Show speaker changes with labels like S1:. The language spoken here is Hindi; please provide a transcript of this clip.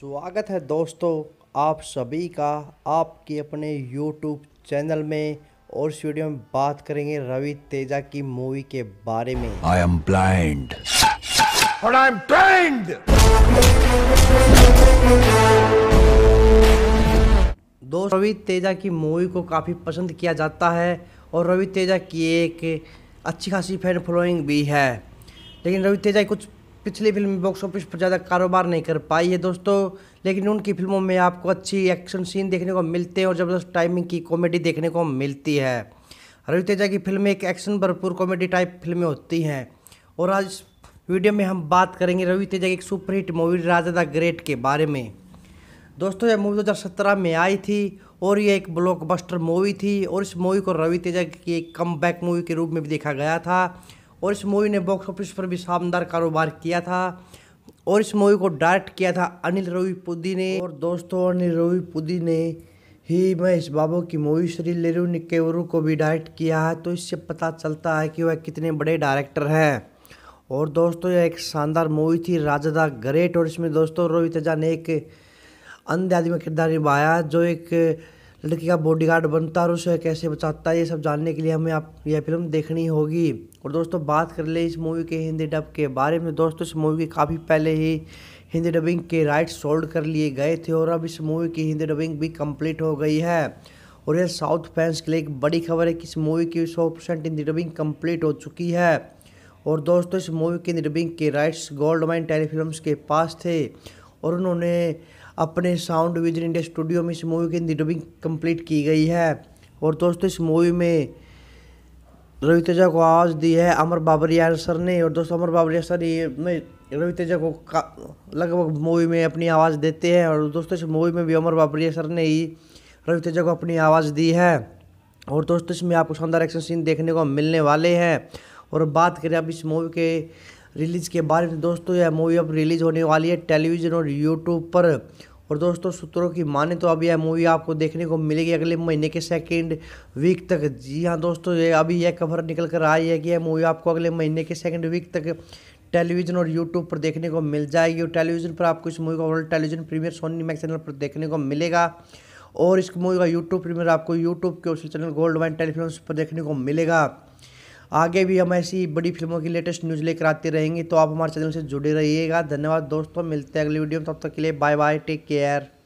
S1: स्वागत है दोस्तों आप सभी का आपके अपने YouTube चैनल में और इस वीडियो में बात करेंगे रवि तेजा की मूवी के बारे में I am blind I am blind दोस्त रवि तेजा की मूवी को काफ़ी पसंद किया जाता है और रवि तेजा की एक अच्छी खासी फैन फॉलोइंग भी है लेकिन रवि तेजा की कुछ पिछली फिल्म बॉक्स ऑफिस पर ज़्यादा कारोबार नहीं कर पाई है दोस्तों लेकिन उनकी फिल्मों में आपको अच्छी एक्शन सीन देखने को मिलते हैं और ज़बरदस्त टाइमिंग की कॉमेडी देखने को मिलती है रवि तेजा की फिल्में एक एक्शन भरपूर कॉमेडी टाइप फिल्में होती हैं और आज वीडियो में हम बात करेंगे रवि तेजा की एक superhit movie Raja the great के बारे में दोस्तों यह मूवी दो में आई थी और यह एक ब्लॉकबस्टर मूवी थी और इस मूवी को रवि तेजा की एक कम बैक मूवी के रूप में भी देखा गया था और इस मूवी ने बॉक्स ऑफिस पर भी शानदार कारोबार किया था और इस मूवी को डायरेक्ट किया था अनिल रवि पुदी ने और दोस्तों अनिल रवि पुदी ने ही महेश बाबू की मूवी श्री लेरू निकेवरू को भी डायरेक्ट किया है तो इससे पता चलता है कि वह कितने बड़े डायरेक्टर हैं और दोस्तों यह एक शानदार मूवी थी राजा द ग्रेट और इसमें दोस्तों रोहित तजा ने एक अंधे आदमी किरदार निभाया जो एक लड़की का बॉडीगार्ड बनता और उसे कैसे बचाता है ये सब जानने के लिए हमें आप यह फिल्म देखनी होगी और दोस्तों बात कर ले इस मूवी के हिंदी डब के बारे में दोस्तों इस मूवी के काफ़ी पहले ही हिंदी डबिंग के राइट्स सोल्ड कर लिए गए थे और अब इस मूवी की हिंदी डबिंग भी कम्प्लीट हो गई है और यह साउथ फैंस के लिए एक बड़ी खबर है कि इस मूवी की सौ परसेंट हिंदी डबिंग कम्प्लीट हो चुकी है और दोस्तों इस मूवी की हिंदी डबिंग के राइट्स गोल्ड माइन टेलीफिल्म के पास थे और उन्होंने अपने साउंड विजन इंडिया स्टूडियो में इस मूवी की डबिंग कंप्लीट की गई है और दोस्तों इस मूवी में रवि तेजा को आवाज़ दी है अमर बाबरिया सर ने और दोस्तों अमर बाबरिया सर ये में रवि तेजा को लगभग मूवी में अपनी आवाज़ देते हैं और दोस्तों इस मूवी में भी अमर बाबरिया सर ने ही रवि तेजा को अपनी आवाज़ दी है और दोस्तों इसमें आपको शानदार एक्शन सीन देखने को मिलने वाले हैं और बात करें अब इस मूवी के रिलीज़ के बारे में दोस्तों यह मूवी अब रिलीज़ होने वाली है टेलीविज़न और यूट्यूब पर और दोस्तों सूत्रों की माने तो अब यह मूवी आपको देखने को मिलेगी अगले महीने के सेकेंड वीक तक जी हाँ दोस्तों ये अभी यह खबर निकल कर आई है कि यह मूवी आपको अगले महीने के सेकेंड वीक तक टेलीविजन और यूट्यूब पर देखने को मिल जाएगी और टेलीविजन पर आपको इस मूवी का world television premiere Sony Max channel पर देखने को मिलेगा और इस मूवी का यूट्यूब प्रीमियर आपको यूट्यूब के official channel gold mine telefilm पर देखने को मिलेगा आगे भी हम ऐसी बड़ी फिल्मों की लेटेस्ट न्यूज़ लेकर आते रहेंगे तो आप हमारे चैनल से जुड़े रहिएगा धन्यवाद दोस्तों मिलते हैं अगले वीडियो में तब तक के लिए बाय बाय टेक केयर